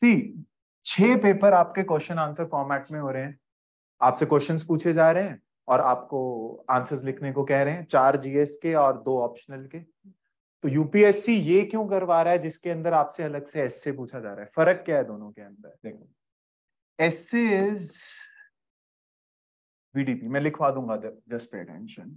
सी छह पेपर आपके question answer format में हो रहे हैं आपसे क्वेश्चंस पूछे जा रहे हैं और आपको आंसर्स लिखने को कह रहे हैं चार जीएस के और दो ऑप्शनल के तो यूपीएससी ये क्यों करवा रहा है जिसके अंदर आपसे अलग से एस से पूछा जा रहा है फर्क क्या है दोनों के अंदर देखो एस से इज बीडीपी मैं लिखवा दूंगा जस्ट पे अटेंशन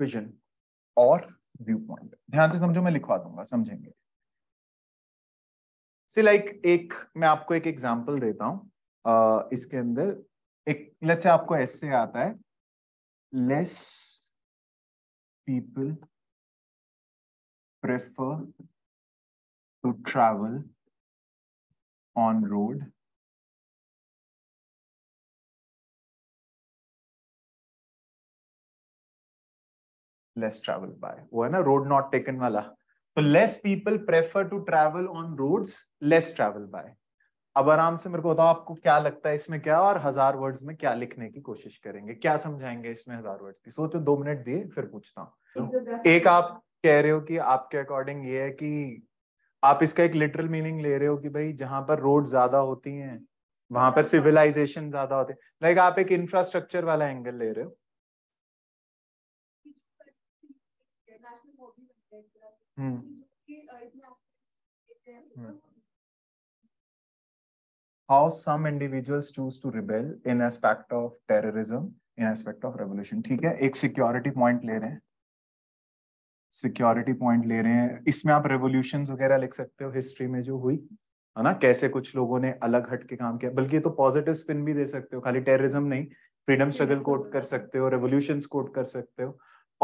विजन और व्यू पॉइंट ध्यान से समझो मैं लिखवा दूंगा समझेंगे से लाइक like, एक मैं आपको एक एग्जांपल देता uh, इसके अंदर एक लच्छा आपको ऐसे आता है less people prefer to travel on road less travel by वो है ना रोड नॉट टेकन वाला तो less people prefer to travel on roads less travel by अब आराम से मेरे को बताओ आपको क्या लगता है इसमें क्या और हजार वर्ड्स में क्या लिखने की कोशिश करेंगे क्या समझाएंगे इसमें हजार वर्ड्स की सोचो दो मिनट दिए फिर पूछता हूँ तो एक आप कह रहे हो कि आपके अकॉर्डिंग ये है कि आप इसका एक लिटरल मीनिंग ले रहे हो कि भाई जहां पर रोड ज्यादा होती हैं वहां पर सिविलाइजेशन हाँ। ज्यादा होते हैं लाइक आप एक इंफ्रास्ट्रक्चर वाला एंगल ले रहे हो how some hmm. Hmm. individuals choose to rebel in aspect of terrorism in aspect of revolution ठीक है एक सिक्योरिटी पॉइंट ले रहे हैं सिक्योरिटी पॉइंट ले रहे हैं इसमें आप रेवोल्यूशन वगैरह लिख सकते हो हिस्ट्री में जो हुई है ना कैसे कुछ लोगों ने अलग हट के काम किया बल्कि तो पॉजिटिव स्पिन भी दे सकते हो खाली टेररिज्म नहीं फ्रीडम स्ट्रगल कोट कर सकते हो रेवोल्यूशन कोट कर सकते हो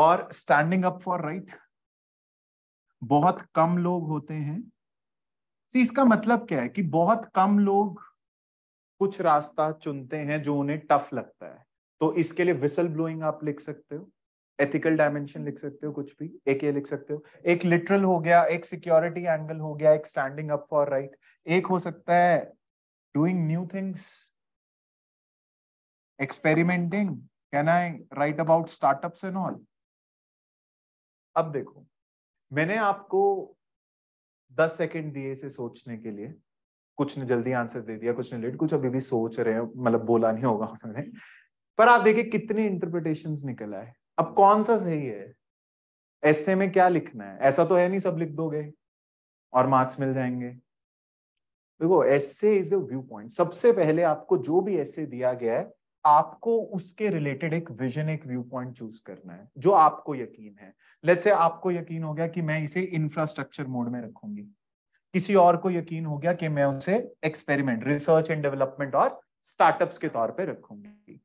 और स्टैंडिंग अप फॉर राइट बहुत कम लोग होते हैं सी इसका मतलब क्या है कि बहुत कम लोग कुछ रास्ता चुनते हैं जो उन्हें टफ लगता है तो इसके लिए विसल ब्लोइंग आप लिख सकते हो एथिकल डायमेंशन लिख सकते हो कुछ भी एक ये लिख सकते हो एक लिटरल हो गया एक सिक्योरिटी एंगल हो गया एक स्टैंडिंग अप फॉर राइट एक हो सकता है doing new things experimenting can I write about startups and all अब देखो मैंने आपको दस सेकंड दिए इसे सोचने के लिए कुछ ने जल्दी आंसर दे दिया कुछ ने लेट कुछ अभी भी सोच रहे हैं मतलब बोला नहीं होगा उन्होंने पर आप देखिए कितने इंटरप्रिटेशन निकला है अब कौन सा सही है ऐसे में क्या लिखना है ऐसा तो है नहीं सब लिख दोगे और मार्क्स मिल जाएंगे देखो ऐसे इज अ व्यू पॉइंट सबसे पहले आपको जो भी ऐसे दिया गया है आपको उसके रिलेटेड एक विजन एक व्यू पॉइंट चूज करना है जो आपको यकीन है लेट से आपको यकीन हो गया कि मैं इसे इंफ्रास्ट्रक्चर मोड में रखूंगी किसी और को यकीन हो गया कि मैं उसे एक्सपेरिमेंट रिसर्च एंड डेवलपमेंट और स्टार्टअप्स के तौर पे रखूंगी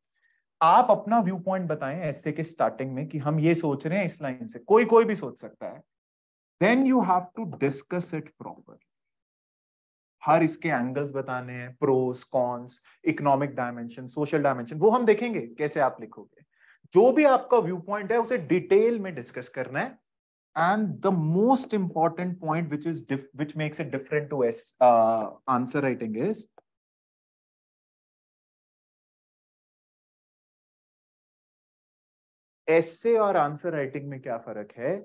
आप अपना व्यू पॉइंट बताएं ऐसे के स्टार्टिंग में कि हम ये सोच रहे हैं इस लाइन से कोई कोई भी सोच सकता है then you have to discuss it proper हर इसके एंगल्स बताने हैं pros cons economic dimension social dimension वो हम देखेंगे कैसे आप लिखोगे जो भी आपका व्यू पॉइंट है उसे डिटेल में डिस्कस करना है and the most important point which is which makes makes different to essay answer writing is essay और आंसर राइटिंग में क्या फर्क है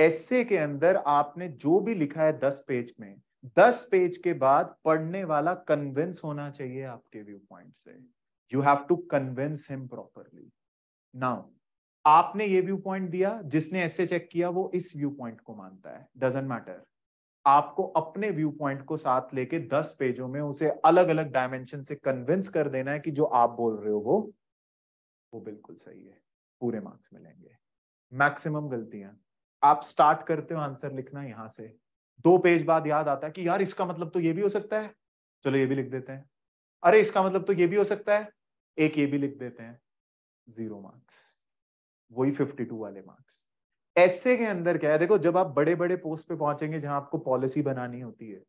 एसे के अंदर आपने जो भी लिखा है दस पेज में दस पेज के बाद पढ़ने वाला कन्विंस होना चाहिए आपके व्यू पॉइंट से you have to convince him properly now आपने ये व्यू पॉइंट दिया जिसने ऐसे चेक किया वो इस व्यू पॉइंट को मानता है डजेंट मैटर आपको अपने व्यू पॉइंट को साथ लेके दस पेजों में उसे अलग अलग डायमेंशन से कन्विंस कर देना है कि जो आप बोल रहे हो वो वो बिल्कुल सही है पूरे मार्क्स मिलेंगे मैक्सिमम गलतियां आप स्टार्ट करते हो आंसर लिखना यहां से दो पेज बाद याद आता है कि यार इसका मतलब तो ये भी हो सकता है चलो ये भी लिख देते हैं अरे इसका मतलब तो ये भी हो सकता है एक ये भी लिख देते हैं जीरो मार्क्स वही फिफ्टी टू वाले मार्क्स ऐसे के अंदर क्या है देखो जब आप बड़े बड़े पोस्ट पे पहुंचेंगे जहां आपको पॉलिसी बनानी होती है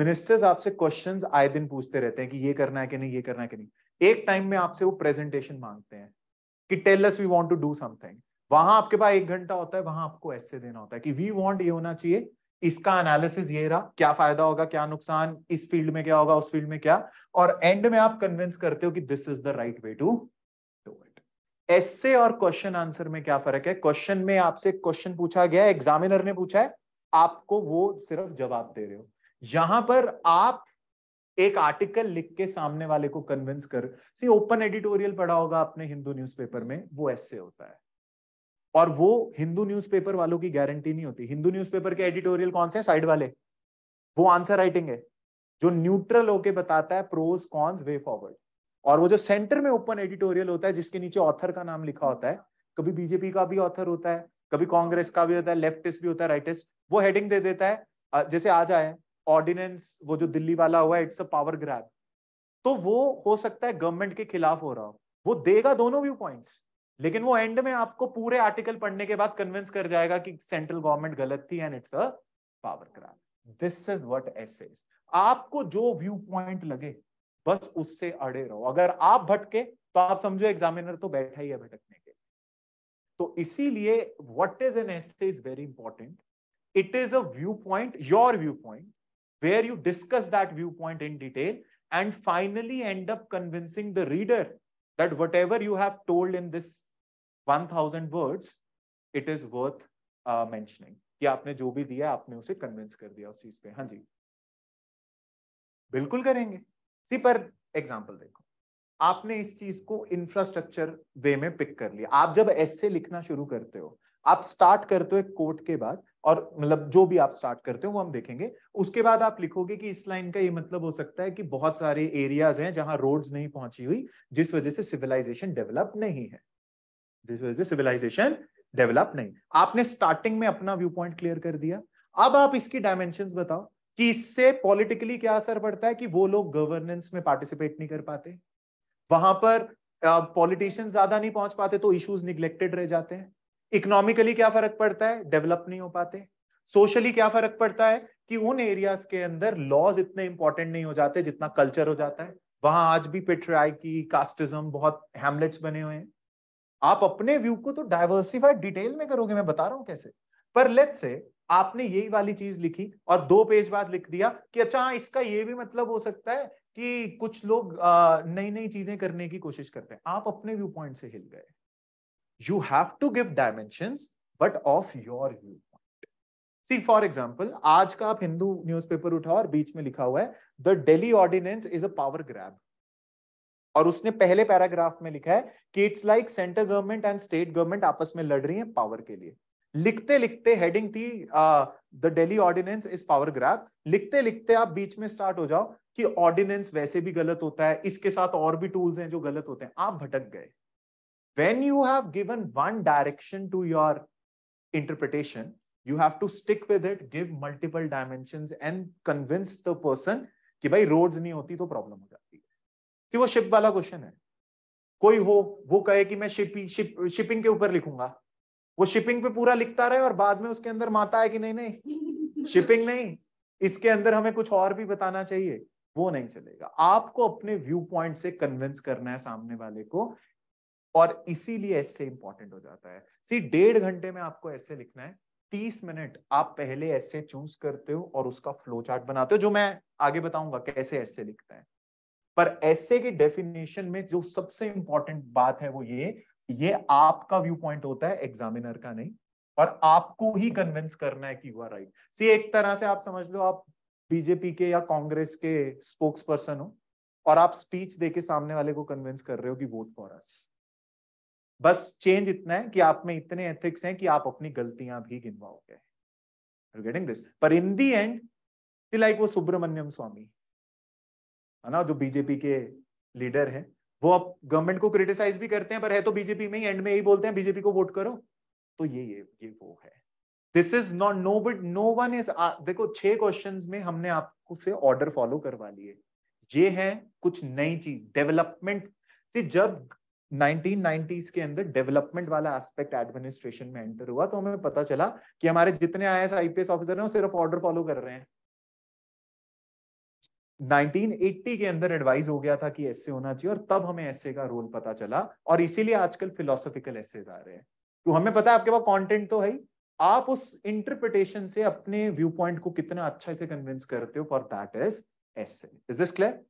मिनिस्टर्स आपसे क्वेश्चन आए दिन पूछते रहते हैं कि ये करना है कि नहीं ये करना है कि नहीं एक टाइम में आपसे वो प्रेजेंटेशन मांगते हैं कि tell us we want to do something वहां आपके पास एक घंटा होता है वहां आपको ऐसे देना होता है कि वी वांट ये होना चाहिए इसका एनालिसिस ये रहा क्या फायदा होगा क्या नुकसान इस फील्ड में क्या होगा उस फील्ड में क्या और एंड में आप कन्विंस करते हो कि this is the right way to do it ऐसे और क्वेश्चन आंसर में क्या फर्क है क्वेश्चन में आपसे क्वेश्चन पूछा गया एग्जामिनर ने पूछा है आपको वो सिर्फ जवाब दे रहे हो यहां पर आप एक आर्टिकल लिख के सामने वाले को कन्विंस कर सी ओपन एडिटोरियल पढ़ा होगा आपने हिंदू न्यूज़पेपर में वो ऐसे होता है और वो हिंदू न्यूज़पेपर वालों की गारंटी नहीं होती हिंदू न्यूज़पेपर के एडिटोरियल कौन से साइड वाले वो आंसर राइटिंग है जो न्यूट्रल होके बताता है प्रोज कॉन्स वे फॉरवर्ड और वो जो सेंटर में ओपन एडिटोरियल होता है जिसके नीचे ऑथर का नाम लिखा होता है कभी बीजेपी का भी ऑथर होता है कभी कांग्रेस का भी होता है लेफ्टिस्ट भी होता है राइटिस्ट वो हेडिंग दे देता है जैसे आ जाए ऑर्डिनेंस वो जो दिल्ली वाला हुआ इट्स अ पावर ग्रैब तो वो हो सकता है गवर्नमेंट के खिलाफ हो रहा हो वो देगा दोनों व्यू पॉइंट्स लेकिन वो एंड में आपको पूरे आर्टिकल पढ़ने के बाद कन्विंस कर जाएगा कि सेंट्रल गवर्नमेंट गलत थी and it's a power craft this is what essays आपको जो व्यू पॉइंट लगे बस उससे अड़े रहो अगर आप भटके तो आप समझो एग्जामिनर तो बैठा ही है भटकने के तो इसीलिए what is an essay is very important point your viewpoint where you discuss that viewpoint in detail and finally and end convincing the reader reader that whatever you have told in this 1000 words it is worth mentioning कि आपने जो भी दिया आपने उसे convince कर दिया उस चीज पे हाँ जी बिल्कुल करेंगे सी पर एग्जाम्पल देखो आपने इस चीज को इंफ्रास्ट्रक्चर वे में पिक कर लिया आप जब ऐसे लिखना शुरू करते हो आप स्टार्ट करते हो एक कोट के बाद और मतलब जो भी आप स्टार्ट करते हो वो हम देखेंगे उसके बाद आप लिखोगे कि इस लाइन का ये मतलब हो सकता है कि बहुत सारे एरियाज हैं जहां रोड्स नहीं पहुंची हुई जिस वजह से सिविलाइजेशन डेवलप नहीं है दिस वाज से सिविलाइजेशन डेवलप नहीं आपने स्टार्टिंग में अपना व्यू पॉइंट क्लियर कर दिया अब आप इसकी डायमेंशन बताओ कि इससे पॉलिटिकली क्या असर पड़ता है कि वो लोग गवर्नेंस में पार्टिसिपेट नहीं कर पाते वहां पर पॉलिटिशियन uh, ज्यादा नहीं पहुंच पाते तो इश्यूज निग्लेक्टेड रह जाते हैं इकोनॉमिकली क्या फर्क पड़ता है डेवलप नहीं हो पाते सोशली क्या फर्क पड़ता है कि उन एरियाज के अंदर लॉज इतने इंपॉर्टेंट नहीं हो जाते जितना कल्चर हो जाता है वहां आज भी की कास्टिज्म बहुत हेमलेट्स बने हुए हैं आप अपने व्यू को तो डाइवर्सिफाइड डिटेल में करोगे मैं बता रहा हूं कैसे पर लेट से आपने यही वाली चीज लिखी और दो पेज बाद लिख दिया कि अच्छा इसका ये भी मतलब हो सकता है कि कुछ लोग नई नई चीजें करने की कोशिश करते हैं आप अपने व्यू पॉइंट से हिल गए you have to give dimension but of your viewpoint see for example आज का आप हिंदू न्यूज पेपर उठाओ और बीच में लिखा हुआ है the Delhi ordinance is a power grab और उसने पहले पैराग्राफ में लिखा है कि it's like centre government and state government आपस में लड़ रही है पावर के लिए लिखते लिखते हेडिंग थी the Delhi ordinance is power grab लिखते लिखते आप बीच में स्टार्ट हो जाओ कि ऑर्डिनेंस वैसे भी गलत होता है इसके साथ और भी टूल्स हैं जो गलत होते हैं आप भटक गए when you have given one direction to your interpretation you have to stick with it give multiple dimension and convince the person कि भाई रोड्स नहीं होती तो प्रॉब्लम हो जाती है वो शिप वाला क्वेश्चन है कोई हो वो कहे कि मैं शिपिंग शिप, शिपिंग के ऊपर लिखूंगा वो शिपिंग पे पूरा लिखता रहे और बाद में उसके अंदर माता है कि नहीं नहीं शिपिंग नहीं इसके अंदर हमें कुछ और भी बताना चाहिए वो नहीं चलेगा आपको अपने व्यू पॉइंट से कन्विंस करना है सामने वाले को और इसीलिए ऐसे इंपॉर्टेंट हो जाता है सी डेढ़ घंटे में आपको ऐसे लिखना है तीस मिनट आप पहले ऐसे चूज करते हो और उसका फ्लो चार्ट बनाते हो जो मैं आगे बताऊंगा कैसे ऐसे लिखते हैं पर ऐसे की डेफिनेशन में जो सबसे इंपॉर्टेंट बात है वो ये ये आपका व्यू पॉइंट होता है एग्जामिनर का नहीं और आपको ही कन्विंस करना है कि यू आर राइट सी एक तरह से आप समझ लो आप बीजेपी के या कांग्रेस के स्पोक्स पर्सन हो और आप स्पीच देके सामने वाले को कन्विंस कर रहे हो कि वोट फॉर अस बस चेंज इतना है कि आप में इतने एथिक्स हैं कि आप अपनी गलतियां भी गिनवाओगे गेटिंग दिस पर इन दी एंड लाइक वो सुब्रमण्यम स्वामी है ना जो बीजेपी के लीडर हैं वो अब गवर्नमेंट को क्रिटिसाइज भी करते हैं पर है तो बीजेपी में ही एंड में यही बोलते हैं बीजेपी को वोट करो तो ये ये ये वो है this is not no but no one is देखो छह क्वेश्चन में हमने आपको से ऑर्डर फॉलो करवा लिए ये है कुछ नई चीज डेवलपमेंट से जब 1990s के अंदर डेवलपमेंट वाला एस्पेक्ट एडमिनिस्ट्रेशन में एंटर हुआ तो हमें पता चला कि हमारे जितने आई एस आईपीएस ऑफिसर हैं वो सिर्फ ऑर्डर फॉलो कर रहे हैं 1980 के अंदर एडवाइज हो गया था कि ऐसे होना चाहिए और तब हमें ऐसे का रोल पता चला और इसीलिए आजकल फिलोसफिकल एसेज आ रहे हैं तो हमें पता है आपके पास कंटेंट तो है आप उस इंटरप्रिटेशन से अपने व्यू पॉइंट को कितना अच्छा से कन्विंस करते हो for that is essay is this clear